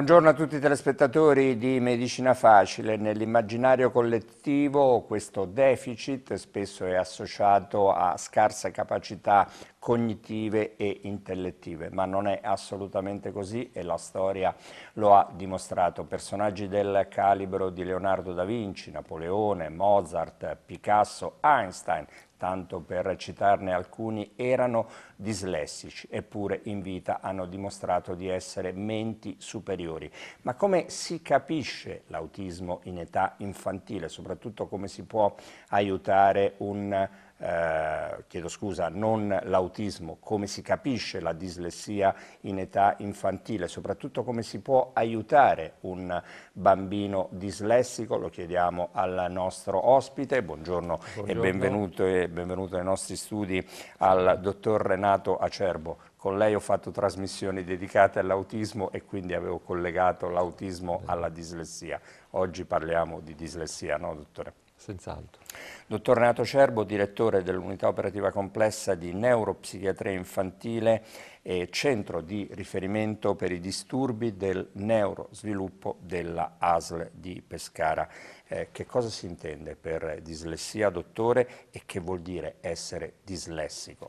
Buongiorno a tutti i telespettatori di Medicina Facile. Nell'immaginario collettivo questo deficit spesso è associato a scarse capacità cognitive e intellettive, ma non è assolutamente così e la storia lo ha dimostrato. Personaggi del calibro di Leonardo da Vinci, Napoleone, Mozart, Picasso, Einstein tanto per citarne alcuni, erano dislessici, eppure in vita hanno dimostrato di essere menti superiori. Ma come si capisce l'autismo in età infantile, soprattutto come si può aiutare un eh, chiedo scusa, non l'autismo, come si capisce la dislessia in età infantile, soprattutto come si può aiutare un bambino dislessico, lo chiediamo al nostro ospite, buongiorno, buongiorno. E, benvenuto, e benvenuto ai nostri studi al dottor Renato Acerbo con lei ho fatto trasmissioni dedicate all'autismo e quindi avevo collegato l'autismo alla dislessia. Oggi parliamo di dislessia, no dottore? Senz'altro. Dottor Renato Cerbo, direttore dell'unità operativa complessa di neuropsichiatria infantile e centro di riferimento per i disturbi del neurosviluppo della ASL di Pescara. Eh, che cosa si intende per dislessia, dottore, e che vuol dire essere dislessico?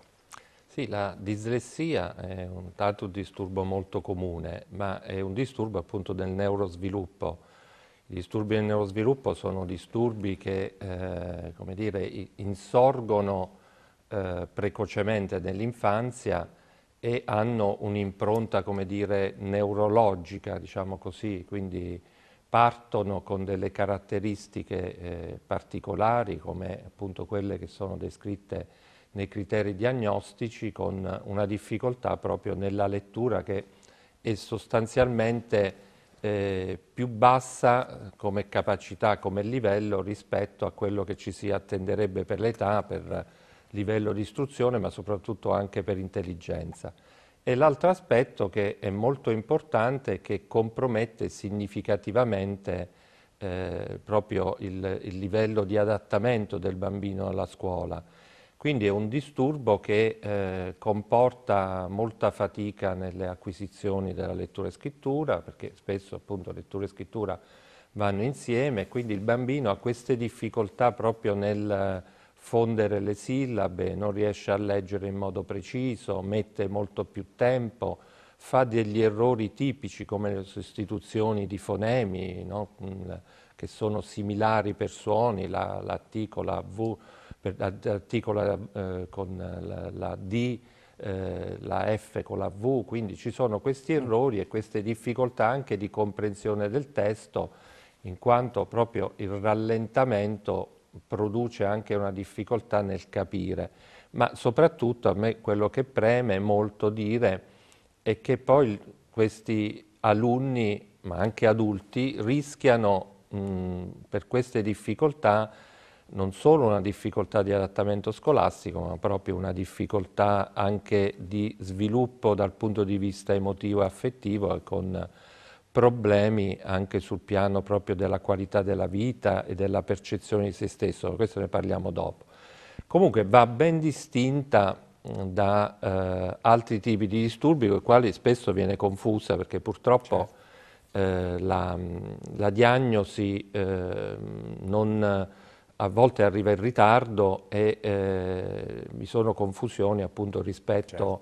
Sì, la dislessia è un tanto disturbo molto comune, ma è un disturbo appunto del neurosviluppo i disturbi del neurosviluppo sono disturbi che eh, dire, insorgono eh, precocemente nell'infanzia e hanno un'impronta neurologica, diciamo così, quindi partono con delle caratteristiche eh, particolari come appunto quelle che sono descritte nei criteri diagnostici con una difficoltà proprio nella lettura che è sostanzialmente eh, più bassa eh, come capacità, come livello rispetto a quello che ci si attenderebbe per l'età, per livello di istruzione, ma soprattutto anche per intelligenza. E l'altro aspetto che è molto importante è che compromette significativamente eh, proprio il, il livello di adattamento del bambino alla scuola, quindi è un disturbo che eh, comporta molta fatica nelle acquisizioni della lettura e scrittura, perché spesso appunto lettura e scrittura vanno insieme, quindi il bambino ha queste difficoltà proprio nel eh, fondere le sillabe, non riesce a leggere in modo preciso, mette molto più tempo, fa degli errori tipici come le sostituzioni di fonemi, no? Mm, che sono similari per suoni, la, la T con la V, per, articola eh, con la, la D, eh, la F con la V, quindi ci sono questi errori e queste difficoltà anche di comprensione del testo, in quanto proprio il rallentamento produce anche una difficoltà nel capire, ma soprattutto a me quello che preme molto dire è che poi questi alunni, ma anche adulti, rischiano mh, per queste difficoltà non solo una difficoltà di adattamento scolastico, ma proprio una difficoltà anche di sviluppo dal punto di vista emotivo e affettivo e con problemi anche sul piano proprio della qualità della vita e della percezione di se stesso, questo ne parliamo dopo. Comunque va ben distinta mm, da eh, altri tipi di disturbi con i quali spesso viene confusa perché purtroppo certo. eh, la, mm, la, diagnosi eh, non a volte arriva in ritardo e eh, vi sono confusioni appunto rispetto certo.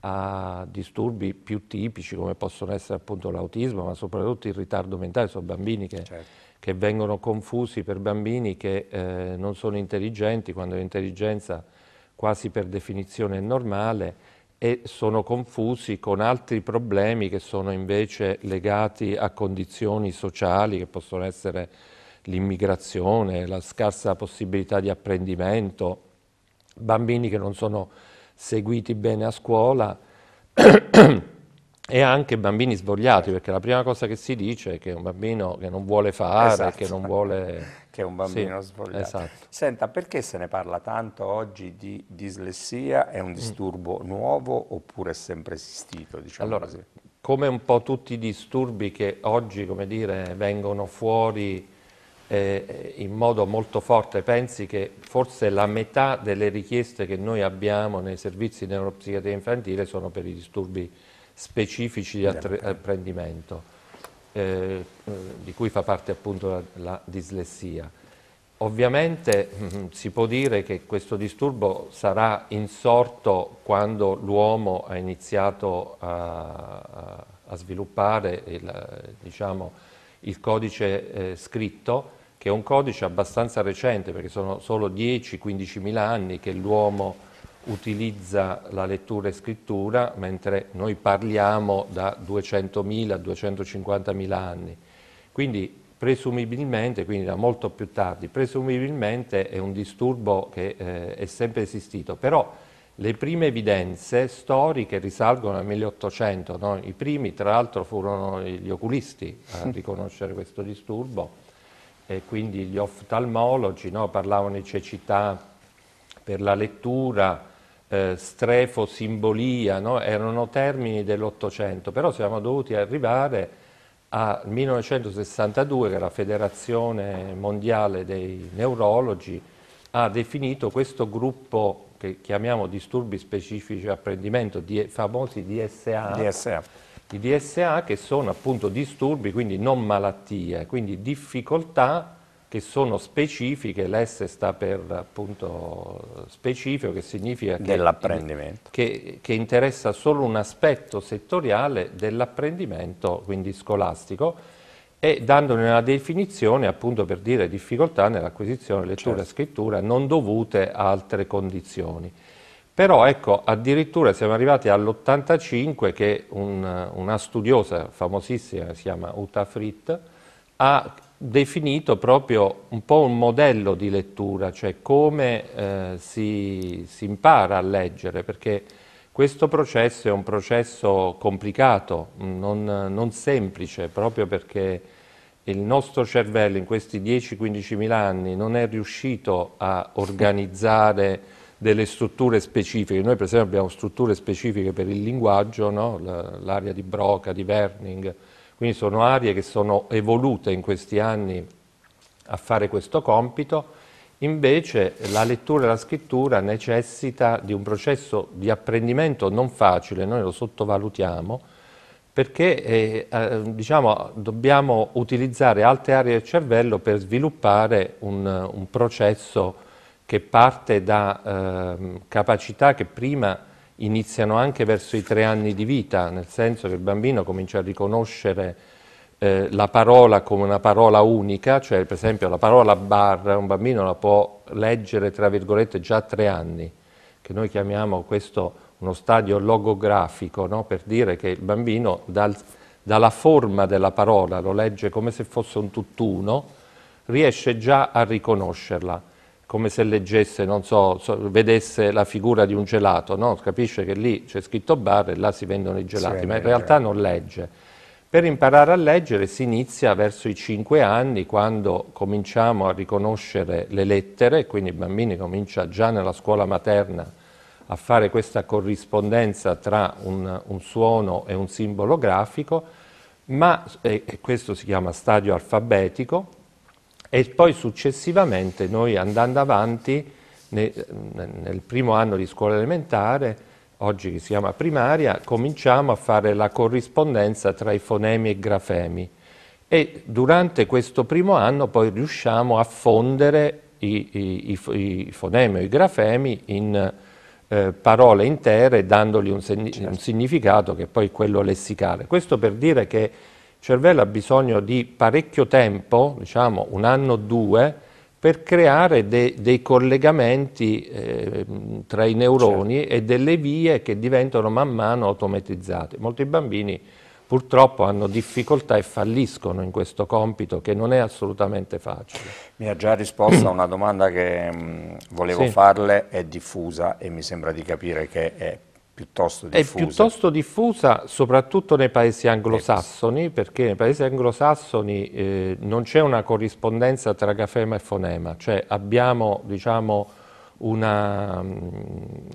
a disturbi più tipici come possono essere appunto l'autismo ma soprattutto il ritardo mentale, sono bambini che, certo. che vengono confusi per bambini che eh, non sono intelligenti quando l'intelligenza quasi per definizione è normale e sono confusi con altri problemi che sono invece legati a condizioni sociali che possono essere l'immigrazione, la scarsa possibilità di apprendimento, bambini che non sono seguiti bene a scuola e anche bambini svogliati, perché la prima cosa che si dice è che è un bambino che non vuole fare, esatto. che non vuole... Che è un bambino sì, svogliato. Esatto. Senta, perché se ne parla tanto oggi di dislessia? È un mm. disturbo mm. nuovo oppure è sempre esistito? Diciamo allora, così? come un po' tutti i disturbi che oggi, come dire, vengono fuori eh, eh, in modo molto forte, pensi che forse la metà delle richieste che noi abbiamo nei servizi di neuropsichiatria infantile sono per i disturbi specifici di apprendimento, eh, eh, di cui fa parte appunto la, la dislessia. Ovviamente mh, mm, si può dire che questo disturbo sarà insorto quando l'uomo ha iniziato a, a, sviluppare il, diciamo, il codice eh, scritto che è un codice abbastanza recente, perché sono solo 10-15 mila anni che l'uomo utilizza la lettura e scrittura, mentre noi parliamo da 200.000-250.000 anni. Quindi presumibilmente, quindi da molto più tardi, presumibilmente è un disturbo che eh, è sempre esistito, però le prime evidenze storiche risalgono al 1800, no? i primi tra l'altro furono gli oculisti a riconoscere questo disturbo, e quindi gli oftalmologi no, parlavano di cecità per la lettura, eh, strefosimbolia, no, erano termini dell'Ottocento, però siamo dovuti arrivare al 1962 che la Federazione Mondiale dei Neurologi ha definito questo gruppo che chiamiamo disturbi specifici di apprendimento, di, famosi DSA. DSA i DSA che sono appunto disturbi, quindi non malattie, quindi difficoltà che sono specifiche, l'S sta per appunto specifico, che significa dell'apprendimento. Che, che, interessa solo un aspetto settoriale dell'apprendimento, quindi scolastico, e dandone una definizione appunto per dire difficoltà nell'acquisizione, lettura e certo. scrittura non dovute a altre condizioni. Però ecco, addirittura siamo arrivati all'85 che un, una studiosa famosissima, si chiama Uta Fritt, ha definito proprio un po' un modello di lettura, cioè come eh, si, si, impara a leggere, perché questo processo è un processo complicato, non, non semplice, proprio perché il nostro cervello in questi 10-15 mila anni non è riuscito a organizzare delle strutture specifiche. Noi per esempio abbiamo strutture specifiche per il linguaggio, no? l'area di Broca, di Werning, quindi sono aree che sono evolute in questi anni a fare questo compito, invece la lettura e la scrittura necessita di un processo di apprendimento non facile, noi lo sottovalutiamo, perché eh, eh, diciamo, dobbiamo utilizzare altre aree del cervello per sviluppare un, un processo che parte da eh, capacità che prima iniziano anche verso i tre anni di vita, nel senso che il bambino comincia a riconoscere eh, la parola come una parola unica, cioè per esempio la parola barra, un bambino la può leggere tra virgolette già a tre anni, che noi chiamiamo questo uno stadio logografico, no? per dire che il bambino dal, dalla forma della parola, lo legge come se fosse un tutt'uno, riesce già a riconoscerla come se leggesse, non so, so, vedesse la figura di un gelato, no? capisce che lì c'è scritto bar e là si vendono i gelati, sì, ma in realtà certo. non legge. Per imparare a leggere si inizia verso i 5 anni quando cominciamo a riconoscere le lettere, quindi i bambini cominciano già nella scuola materna a fare questa corrispondenza tra un, un suono e un simbolo grafico, ma e questo si chiama stadio alfabetico, e poi successivamente noi andando avanti nel primo anno di scuola elementare, oggi che si chiama primaria, cominciamo a fare la corrispondenza tra i fonemi e i grafemi e durante questo primo anno poi riusciamo a fondere i, i, i, i fonemi o i grafemi in eh, parole intere dandogli un, un certo. significato che è poi quello lessicale. Questo per dire che cervello ha bisogno di parecchio tempo, diciamo un anno o due, per creare de dei collegamenti eh, tra i neuroni certo. e delle vie che diventano man mano automatizzate. Molti bambini purtroppo hanno difficoltà e falliscono in questo compito che non è assolutamente facile. Mi ha già risposto a una domanda che mh, volevo sì. farle, è diffusa e mi sembra di capire che è piuttosto diffusa. È piuttosto diffusa soprattutto nei paesi anglosassoni, perché nei paesi anglosassoni eh, non c'è una corrispondenza tra grafema e fonema, cioè abbiamo diciamo, una, mm,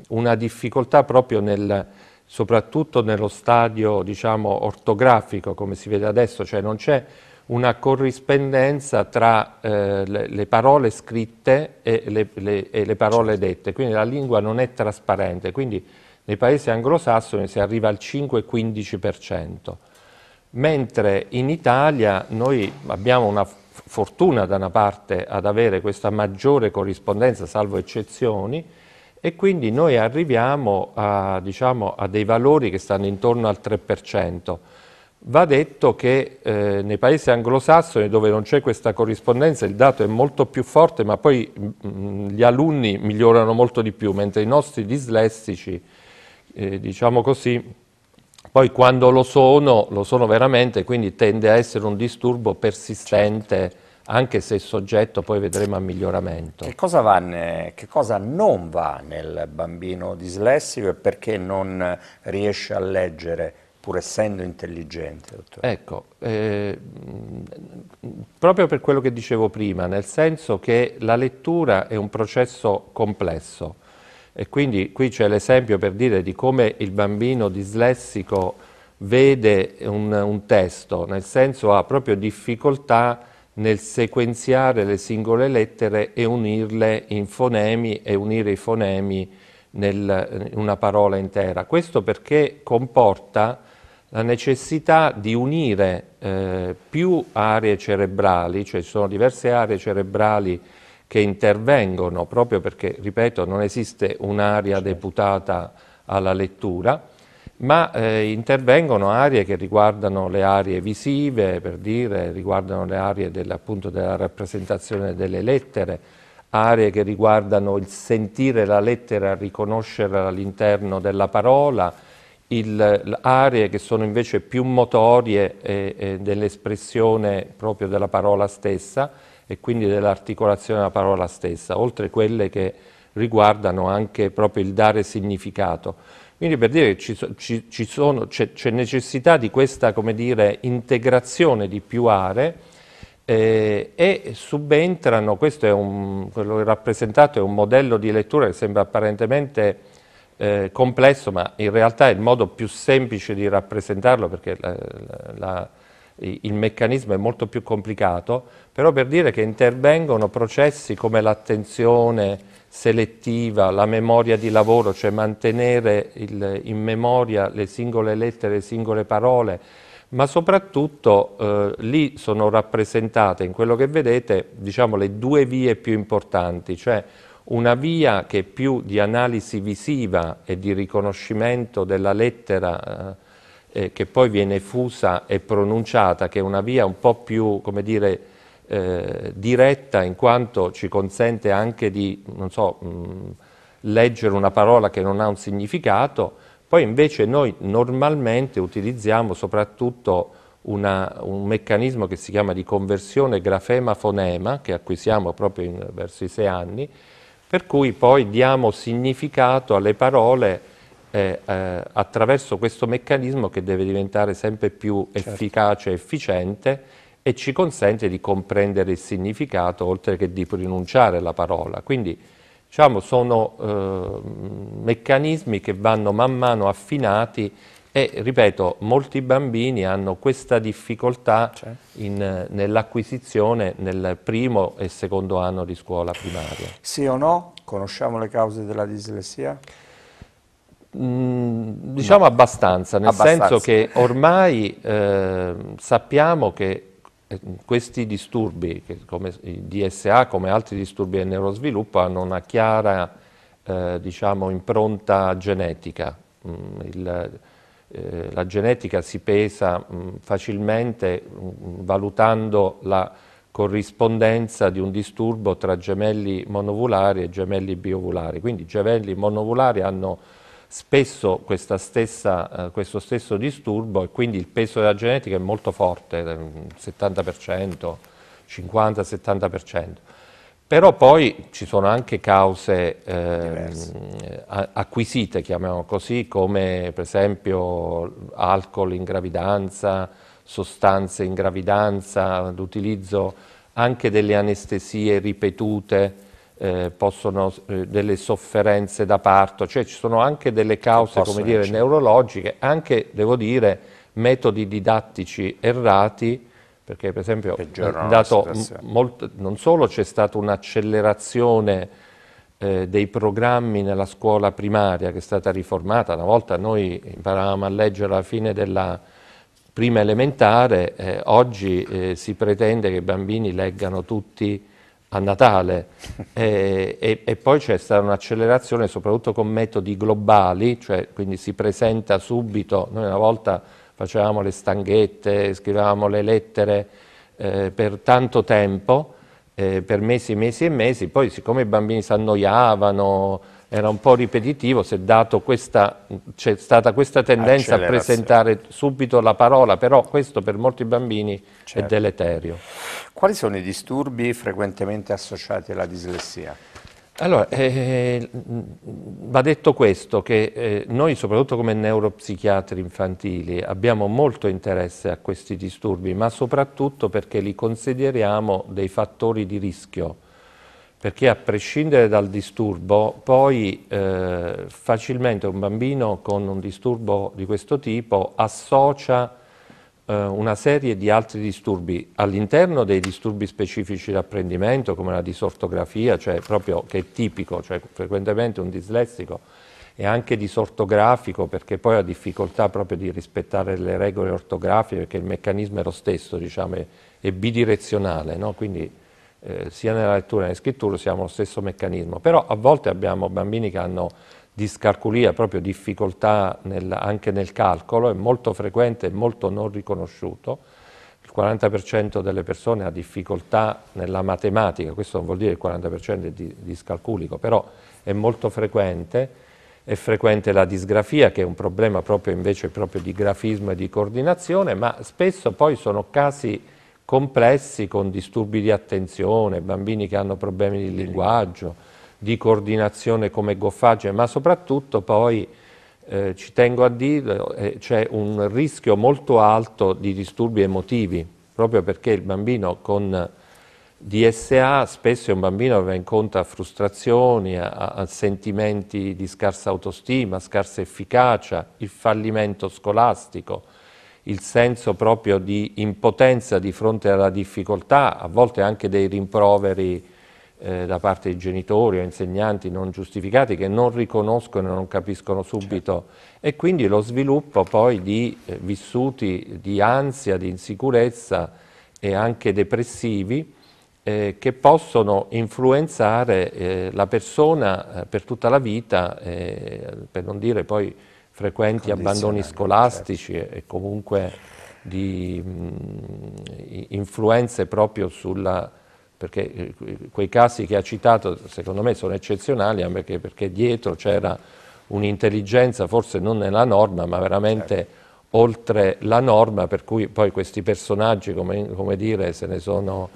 una, difficoltà proprio nel, soprattutto nello stadio diciamo, ortografico, come si vede adesso, cioè non c'è una corrispondenza tra eh, le, le, parole scritte e le, le, e le parole dette, quindi la lingua non è trasparente, quindi nei paesi anglosassoni si arriva al 5-15%, mentre in Italia noi abbiamo una fortuna da una parte ad avere questa maggiore corrispondenza, salvo eccezioni, e quindi noi arriviamo a, diciamo, a dei valori che stanno intorno al 3%. Va detto che eh, nei paesi anglosassoni dove non c'è questa corrispondenza il dato è molto più forte ma poi mh, mm, mm, gli alunni migliorano molto di più, mentre i nostri dislessici eh, diciamo così, poi quando lo sono, lo sono veramente, quindi tende a essere un disturbo persistente, certo. anche se il soggetto poi vedremo a miglioramento. Che cosa, va ne, che cosa non va nel bambino dislessico e perché non riesce a leggere? pur essendo intelligente, dottore. Ecco, eh, proprio per quello che dicevo prima, nel senso che la lettura è un processo complesso, e quindi qui c'è l'esempio per dire di come il bambino dislessico vede un, un testo, nel senso ha proprio difficoltà nel sequenziare le singole lettere e unirle in fonemi e unire i fonemi in una parola intera. Questo perché comporta la necessità di unire eh, più aree cerebrali, cioè ci sono diverse aree cerebrali che intervengono proprio perché, ripeto, non esiste un'area certo. deputata alla lettura, ma eh, intervengono aree che riguardano le aree visive, per dire, riguardano le aree dell della rappresentazione delle lettere, aree che riguardano il sentire la lettera, riconoscerla all'interno della parola, il, aree che sono invece più motorie eh, eh, dell'espressione proprio della parola stessa, e quindi dell'articolazione della parola stessa, oltre quelle che riguardano anche proprio il dare significato. Quindi per dire che c'è, necessità di questa dire, integrazione di più aree eh, e subentrano, questo è un, quello che rappresentato è un modello di lettura che sembra apparentemente eh, complesso, ma in realtà è il modo più semplice di rappresentarlo perché la, la il meccanismo è molto più complicato, però per dire che intervengono processi come l'attenzione selettiva, la memoria di lavoro, cioè mantenere il, in memoria le singole lettere, le singole parole, ma soprattutto eh, lì sono rappresentate in quello che vedete diciamo, le due vie più importanti, cioè una via che è più di analisi visiva e di riconoscimento della lettera eh, eh, che poi viene fusa e pronunciata, che è una via un po' più, come dire, eh, diretta in quanto ci consente anche di, non so, mh, mm, leggere una parola che non ha un significato, poi invece noi normalmente utilizziamo soprattutto una, un meccanismo che si chiama di conversione grafema-fonema, che acquisiamo proprio in, verso i sei anni, per cui poi diamo significato alle parole eh, attraverso questo meccanismo che deve diventare sempre più certo. efficace e efficiente e ci consente di comprendere il significato oltre che di pronunciare la parola. Quindi diciamo, sono eh, meccanismi che vanno man mano affinati e ripeto, molti bambini hanno questa difficoltà certo. nell'acquisizione nel primo e secondo anno di scuola primaria. Sì o no? Conosciamo le cause della dislessia? Mm, diciamo no. abbastanza, nel abbastanza. senso che ormai eh, sappiamo che eh, questi disturbi, che come il DSA, come altri disturbi del neurosviluppo, hanno una chiara eh, diciamo, impronta genetica. Mm, il, eh, la genetica si pesa mm, facilmente valutando la corrispondenza di un disturbo tra gemelli monovulari e gemelli biovulari. Quindi gemelli monovulari hanno spesso stessa, eh, questo stesso disturbo e quindi il peso della genetica è molto forte, 70%, eh, 50-70%. Però poi ci sono anche cause eh, acquisite, chiamiamo così, come per esempio alcol in gravidanza, sostanze in gravidanza, l'utilizzo anche delle anestesie ripetute, eh, possono, eh, delle sofferenze da parto, cioè ci sono anche delle cause dire, neurologiche, anche devo dire metodi didattici errati, perché per esempio dato, molto, non solo c'è stata un'accelerazione eh, dei programmi nella scuola primaria che è stata riformata, una volta noi imparavamo a leggere alla fine della prima elementare, eh, oggi eh, si pretende che i bambini leggano tutti a Natale e, e, e poi c'è stata un'accelerazione soprattutto con metodi globali, cioè quindi si presenta subito, noi una volta facevamo le stanghette, scrivevamo le lettere eh, per tanto tempo, eh, per mesi, e mesi e mesi, poi siccome i bambini si annoiavano, era un po' ripetitivo, c'è stata questa tendenza a presentare subito la parola, però questo per molti bambini certo. è deleterio. Quali sono i disturbi frequentemente associati alla dislessia? Allora, eh, va detto questo, che eh, noi soprattutto come neuropsichiatri infantili abbiamo molto interesse a questi disturbi, ma soprattutto perché li consideriamo dei fattori di rischio, perché a prescindere dal disturbo, poi eh, facilmente un bambino con un disturbo di questo tipo associa eh, una serie di altri disturbi all'interno dei disturbi specifici di apprendimento come la disortografia, cioè proprio che è tipico, cioè frequentemente un dislessico è anche disortografico perché poi ha difficoltà proprio di rispettare le regole ortografiche perché il meccanismo è lo stesso, diciamo, è, è bidirezionale, no? quindi eh, sia nella lettura che nella scrittura siamo lo stesso meccanismo, però a volte abbiamo bambini che hanno discalculia, proprio difficoltà nel, anche nel calcolo, è molto frequente e molto non riconosciuto. Il 40% delle persone ha difficoltà nella matematica, questo non vuol dire che il 40% è di, discalculico, però è molto frequente. È frequente la disgrafia, che è un problema proprio invece proprio di grafismo e di coordinazione, ma spesso poi sono casi complessi con disturbi di attenzione, bambini che hanno problemi di linguaggio, di coordinazione come goffaggine, ma soprattutto poi eh, ci tengo a dire eh, c'è un rischio molto alto di disturbi emotivi, proprio perché il bambino con DSA spesso è un bambino che va incontro a frustrazioni, a, a, sentimenti di scarsa autostima, scarsa efficacia, il fallimento scolastico, il senso proprio di impotenza di fronte alla difficoltà, a volte anche dei rimproveri eh, da parte di genitori o insegnanti non giustificati che non riconoscono e non capiscono subito certo. e quindi lo sviluppo poi di eh, vissuti di ansia, di insicurezza e anche depressivi eh, che possono influenzare eh, la persona eh, per tutta la vita, eh, per non dire poi frequenti abbandoni certo. scolastici certo. e comunque di mh, mm, influenze proprio sulla perché eh, quei casi che ha citato secondo me sono eccezionali anche perché dietro c'era un'intelligenza forse non nella norma ma veramente certo. oltre la norma per cui poi questi personaggi come, come dire se ne sono,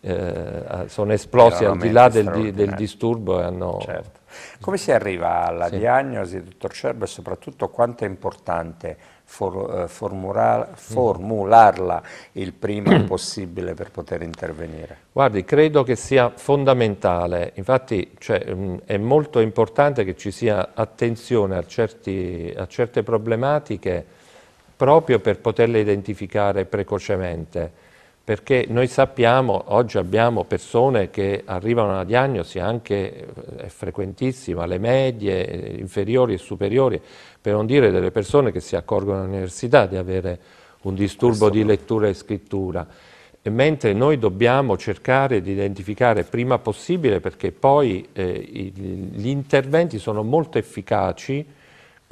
eh, sono esplosi al di là del, del, disturbo e hanno... Certo. Come si arriva alla sì. diagnosi, dottor Cerbo, e soprattutto quanto è importante for, eh, formularla il prima possibile per poter intervenire? Guardi, credo che sia fondamentale, infatti cioè, mm, è molto importante che ci sia attenzione a, certi, a certe problematiche proprio per poterle identificare precocemente perché noi sappiamo, oggi abbiamo persone che arrivano alla diagnosi anche, eh, è frequentissima, le medie, eh, inferiori e superiori, per non dire delle persone che si accorgono all'università di avere un disturbo Questo di lettura e scrittura, mentre noi dobbiamo cercare di identificare prima possibile perché poi eh, gli interventi sono molto efficaci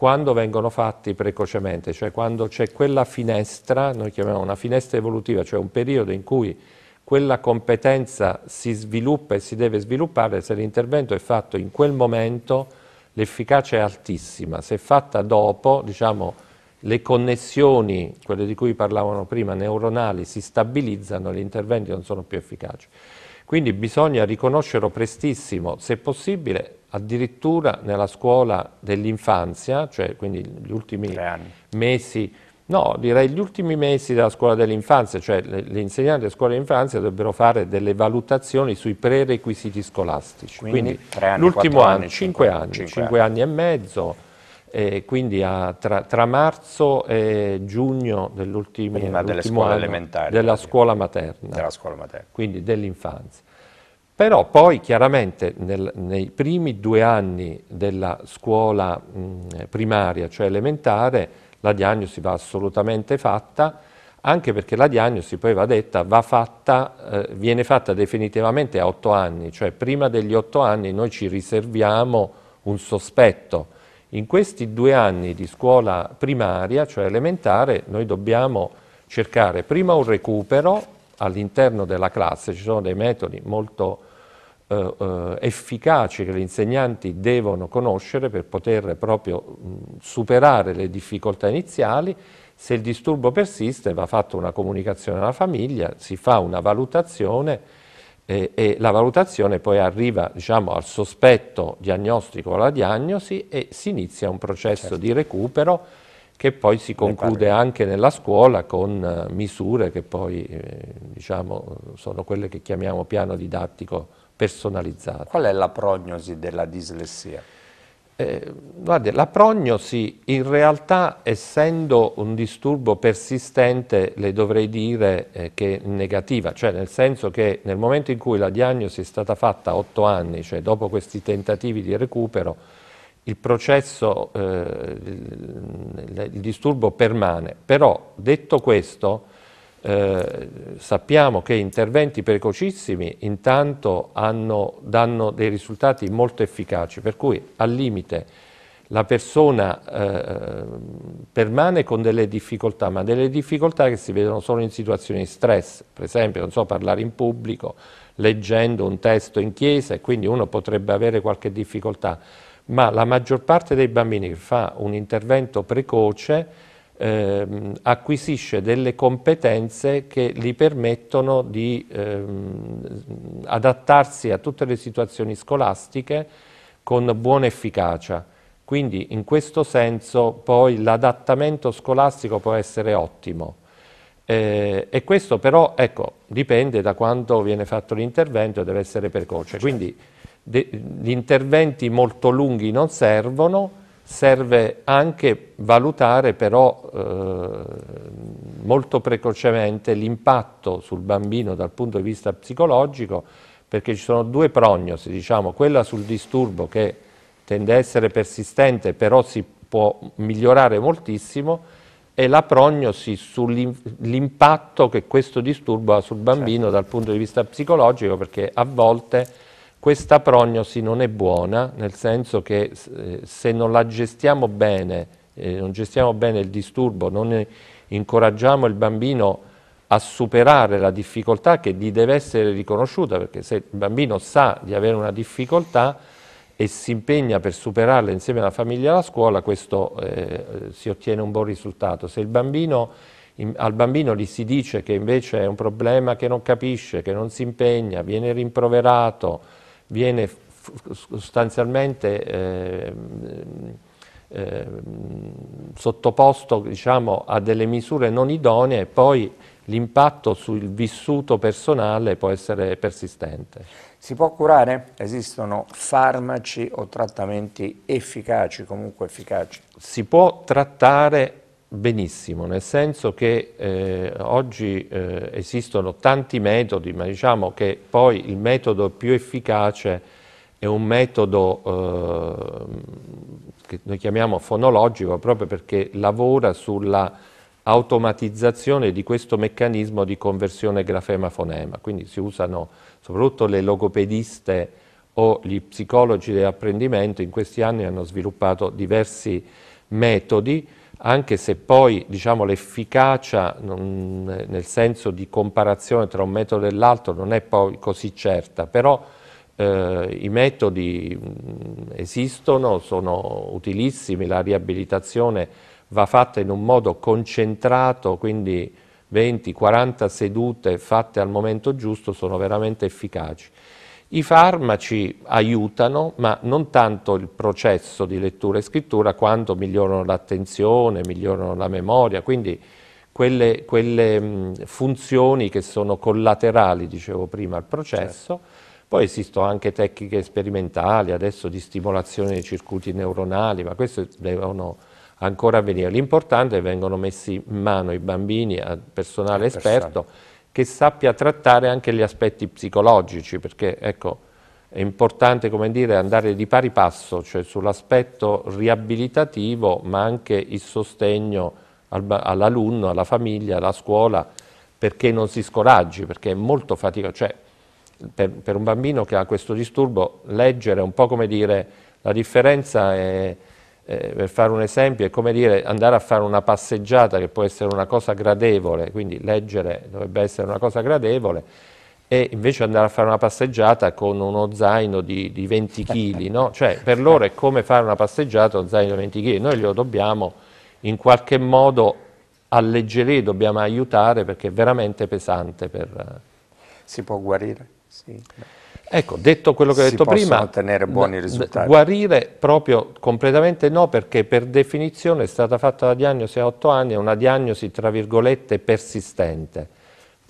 quando vengono fatti precocemente, cioè quando c'è quella finestra, noi chiamiamo una finestra evolutiva, cioè un periodo in cui quella competenza si sviluppa e si deve sviluppare, se l'intervento è fatto in quel momento l'efficacia è altissima, se fatta dopo, diciamo, le connessioni, quelle di cui parlavano prima, neuronali, si stabilizzano e gli interventi non sono più efficaci. Quindi bisogna riconoscerlo prestissimo, se possibile, addirittura nella scuola dell'infanzia, cioè quindi gli ultimi mesi, no, direi gli ultimi mesi della scuola dell'infanzia, cioè le, le, insegnanti della scuola dell'infanzia dovrebbero fare delle valutazioni sui prerequisiti scolastici. Quindi, quindi l'ultimo anno, 5 anni, 5 anni, anni e mezzo, eh, quindi a, tra, tra, marzo e giugno dell'ultimo anno della scuola materna, della scuola materna. quindi dell'infanzia. Però poi chiaramente nel, nei primi due anni della scuola mh, primaria, cioè elementare, la diagnosi va assolutamente fatta, anche perché la diagnosi poi va detta, va fatta, eh, viene fatta definitivamente a otto anni, cioè prima degli otto anni noi ci riserviamo un sospetto, in questi due anni di scuola primaria, cioè elementare, noi dobbiamo cercare prima un recupero all'interno della classe, ci sono dei metodi molto eh, eh, efficaci che gli insegnanti devono conoscere per poter proprio mh, superare le difficoltà iniziali, se il disturbo persiste va fatta una comunicazione alla famiglia, si fa una valutazione eh, e la valutazione poi arriva diciamo, al sospetto diagnostico alla diagnosi e si inizia un processo certo. di recupero che poi si conclude anche nella scuola con eh, misure che poi eh, diciamo, sono quelle che chiamiamo piano didattico personalizzato. Qual è la prognosi della dislessia? Eh, guardi, la prognosi in realtà essendo un disturbo persistente le dovrei dire eh, che è negativa, cioè nel senso che nel momento in cui la diagnosi è stata fatta a 8 anni, cioè dopo questi tentativi di recupero, il processo, eh, il, il disturbo permane. Però detto questo, eh, sappiamo che interventi precocissimi intanto hanno, danno dei risultati molto efficaci, per cui al limite la persona eh, permane con delle difficoltà, ma delle difficoltà che si vedono solo in situazioni di stress, per esempio, non so, parlare in pubblico, leggendo un testo in chiesa e quindi uno potrebbe avere qualche difficoltà, ma la maggior parte dei bambini che fa un intervento precoce ehm, acquisisce delle competenze che gli permettono di ehm, adattarsi a tutte le situazioni scolastiche con buona efficacia. Quindi in questo senso poi l'adattamento scolastico può essere ottimo. Eh, e questo però, ecco, dipende da quando viene fatto l'intervento, deve essere precoce. Quindi gli interventi molto lunghi non servono, serve anche valutare però eh, molto precocemente l'impatto sul bambino dal punto di vista psicologico perché ci sono due prognosi, diciamo, quella sul disturbo che tende a essere persistente però si può migliorare moltissimo e la prognosi sull'impatto che questo disturbo ha sul bambino certo. dal punto di vista psicologico perché a volte questa prognosi non è buona, nel senso che eh, se non la gestiamo bene, eh, non gestiamo bene il disturbo, non incoraggiamo il bambino a superare la difficoltà che gli deve essere riconosciuta, perché se il bambino sa di avere una difficoltà e si impegna per superarla insieme alla famiglia e alla scuola, questo eh, si ottiene un buon risultato. Se bambino, in, al bambino gli si dice che invece è un problema che non capisce, che non si impegna, viene rimproverato, viene sostanzialmente eh, eh, sottoposto diciamo, a delle misure non idonee e poi l'impatto sul vissuto personale può essere persistente. Si può curare? Esistono farmaci o trattamenti efficaci, comunque efficaci? Si può trattare benissimo, nel senso che eh, oggi eh, esistono tanti metodi, ma diciamo che poi il metodo più efficace è un metodo eh, che noi chiamiamo fonologico proprio perché lavora sulla automatizzazione di questo meccanismo di conversione grafema-fonema, quindi si usano soprattutto le logopediste o gli psicologi dell'apprendimento in questi anni hanno sviluppato diversi metodi anche se poi diciamo, l'efficacia nel senso di comparazione tra un metodo e l'altro non è poi così certa, però eh, i metodi mh, mm, esistono, sono utilissimi, la riabilitazione va fatta in un modo concentrato, quindi 20-40 sedute fatte al momento giusto sono veramente efficaci. I farmaci aiutano, ma non tanto il processo di lettura e scrittura, quanto migliorano l'attenzione, migliorano la memoria, quindi quelle, quelle, funzioni che sono collaterali, dicevo prima, al processo. Certo. Poi esistono anche tecniche sperimentali, adesso di stimolazione dei circuiti neuronali, ma queste devono ancora avvenire. L'importante è che vengano messi in mano i bambini a personale esperto che sappia trattare anche gli aspetti psicologici, perché ecco, è importante come dire, andare di pari passo, cioè sull'aspetto riabilitativo, ma anche il sostegno all'alunno, alla famiglia, alla scuola, perché non si scoraggi, perché è molto faticoso. Cioè, per, per, un bambino che ha questo disturbo, leggere è un po' come dire, la differenza è eh, per fare un esempio, è come dire andare a fare una passeggiata che può essere una cosa gradevole, quindi leggere dovrebbe essere una cosa gradevole, e invece andare a fare una passeggiata con uno zaino di, di 20 kg, no? cioè per loro è come fare una passeggiata con un zaino di 20 kg, noi lo dobbiamo in qualche modo alleggerire, dobbiamo aiutare perché è veramente pesante. Per... Eh, si può guarire, sì. Ecco, detto quello che ho detto prima, ottenere buoni risultati. Guarire proprio completamente no, perché per definizione è stata fatta la diagnosi a 8 anni, è una diagnosi tra virgolette persistente.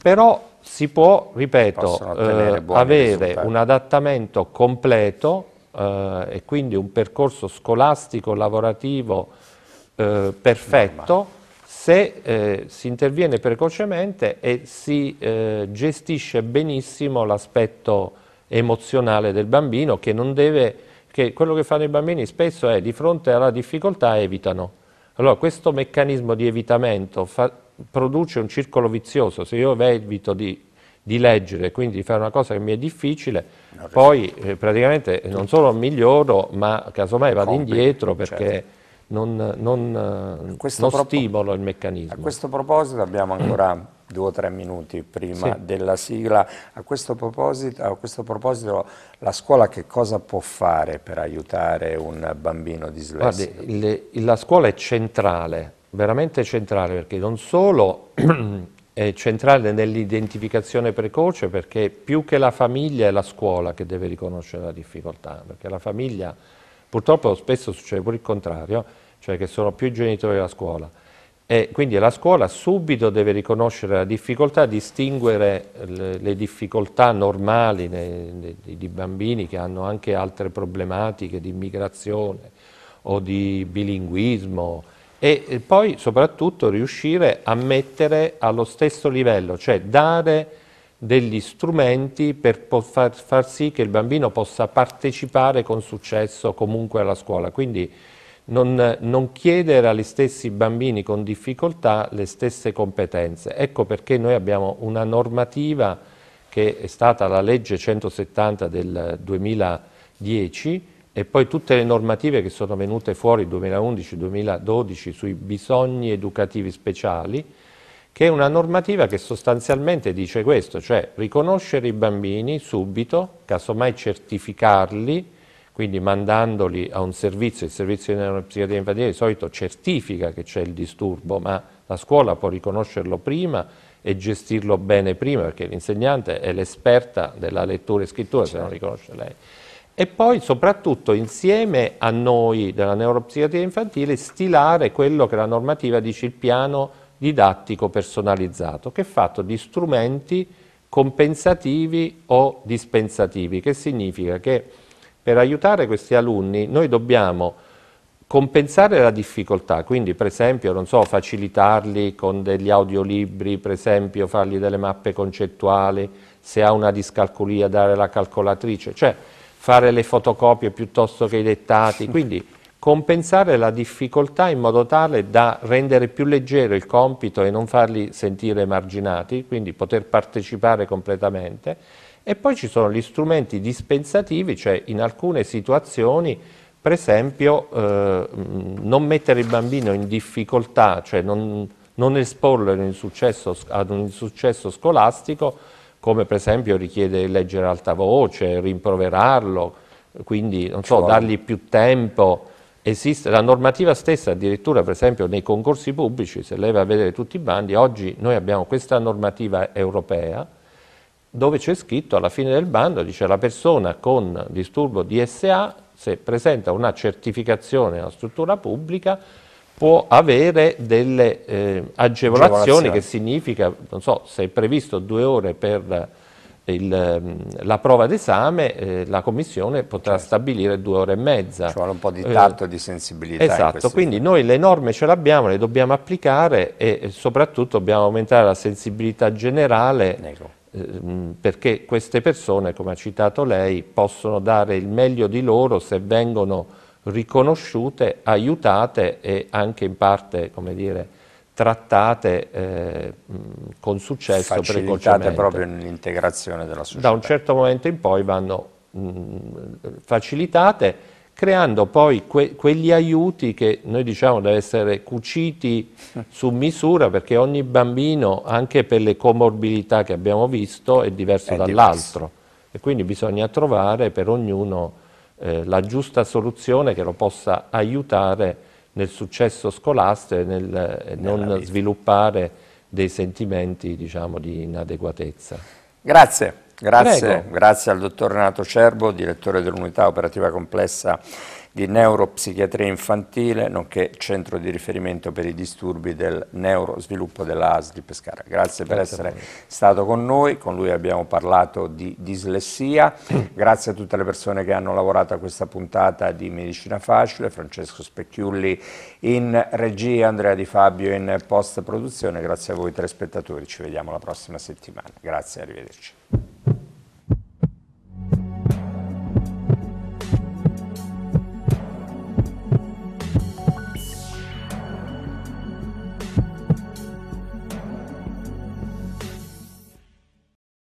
Però si può, ripeto, eh, avere risultati. un adattamento completo eh, e quindi un percorso scolastico, lavorativo eh, perfetto no, se eh, si interviene precocemente e si eh, gestisce benissimo l'aspetto emozionale del bambino che non deve, che quello che fanno i bambini spesso è di fronte alla difficoltà evitano. Allora questo meccanismo di evitamento fa, produce un circolo vizioso, se io evito di, di leggere, quindi di fare una cosa che mi è difficile, no, poi eh, praticamente non solo miglioro, ma casomai vado compito, indietro perché certo. non, non, non stimolo il meccanismo. A questo proposito abbiamo ancora due o tre minuti prima sì. della sigla. A questo, a questo, proposito, la scuola che cosa può fare per aiutare un bambino dislessico? Guardi, le, la scuola è centrale, veramente centrale, perché non solo è centrale nell'identificazione precoce, perché più che la famiglia è la scuola che deve riconoscere la difficoltà, perché la famiglia, purtroppo spesso succede pure il contrario, cioè che sono più i genitori della scuola. E quindi la scuola subito deve riconoscere la difficoltà, distinguere le, difficoltà normali di bambini che hanno anche altre problematiche di immigrazione o di bilinguismo e, poi soprattutto riuscire a mettere allo stesso livello, cioè dare degli strumenti per far sì che il bambino possa partecipare con successo comunque alla scuola. Quindi, non, non, chiedere agli stessi bambini con difficoltà le stesse competenze. Ecco perché noi abbiamo una normativa che è stata la legge 170 del 2010 e poi tutte le normative che sono venute fuori 2011-2012 sui bisogni educativi speciali, che è una normativa che sostanzialmente dice questo, cioè riconoscere i bambini subito, casomai certificarli, quindi mandandoli a un servizio, il servizio di neuropsichiatria infantile di solito certifica che c'è il disturbo, ma la scuola può riconoscerlo prima e gestirlo bene prima, perché l'insegnante è l'esperta della lettura e scrittura, certo. se non certo. riconosce lei. E poi soprattutto insieme a noi della neuropsichiatria infantile stilare quello che la normativa dice il piano didattico personalizzato, che è fatto di strumenti compensativi o dispensativi, che significa che per aiutare questi alunni noi dobbiamo compensare la difficoltà, quindi per esempio, so, facilitarli con degli audiolibri, per esempio fargli delle mappe concettuali, se ha una discalcolia dare la calcolatrice, cioè fare le fotocopie piuttosto che i dettati, quindi compensare la difficoltà in modo tale da rendere più leggero il compito e non farli sentire emarginati, quindi poter partecipare completamente e poi ci sono gli strumenti dispensativi, cioè in alcune situazioni per esempio eh, non mettere il bambino in difficoltà, cioè non, non esporlo ad un insuccesso scolastico come per esempio richiede leggere alta voce, rimproverarlo, quindi so, cioè, dargli più tempo. Esiste la normativa stessa, addirittura per esempio nei concorsi pubblici, se lei va a vedere tutti i bandi, oggi noi abbiamo questa normativa europea dove c'è scritto alla fine del bando, dice la persona con disturbo DSA, se presenta una certificazione alla struttura pubblica, può avere delle eh, agevolazioni, che significa, non so, se è previsto due ore per il, mm, la prova d'esame, eh, la commissione potrà certo. stabilire due ore e mezza. Ci vuole un po' di eh, tatto e eh, di sensibilità. Esatto, quindi momenti. noi le norme ce le abbiamo, le dobbiamo applicare e eh, soprattutto dobbiamo aumentare la sensibilità generale Nego. Ehm, perché queste persone, come ha citato lei, possono dare il meglio di loro se vengono riconosciute, aiutate e anche in parte, come dire, trattate eh, con successo Facilitate precocemente. proprio nell'integrazione della società. Da un certo momento in poi vanno mh, mm, facilitate creando poi que quegli aiuti che noi diciamo devono essere cuciti su misura perché ogni bambino, anche per le comorbidità che abbiamo visto, è diverso dall'altro e quindi bisogna trovare per ognuno eh, la giusta soluzione che lo possa aiutare nel successo scolastico e nel eh, non vita. sviluppare dei sentimenti diciamo, di inadeguatezza. Grazie. Grazie, grazie al dottor Renato Cerbo, direttore dell'unità operativa complessa di neuropsichiatria infantile, nonché centro di riferimento per i disturbi del neurosviluppo della ASL di Pescara. Grazie, grazie per essere stato con noi, con lui abbiamo parlato di dislessia, grazie a tutte le persone che hanno lavorato a questa puntata di Medicina Facile, Francesco Specchiulli in regia, Andrea Di Fabio in post produzione, grazie a voi telespettatori, ci vediamo la prossima settimana, grazie, arrivederci.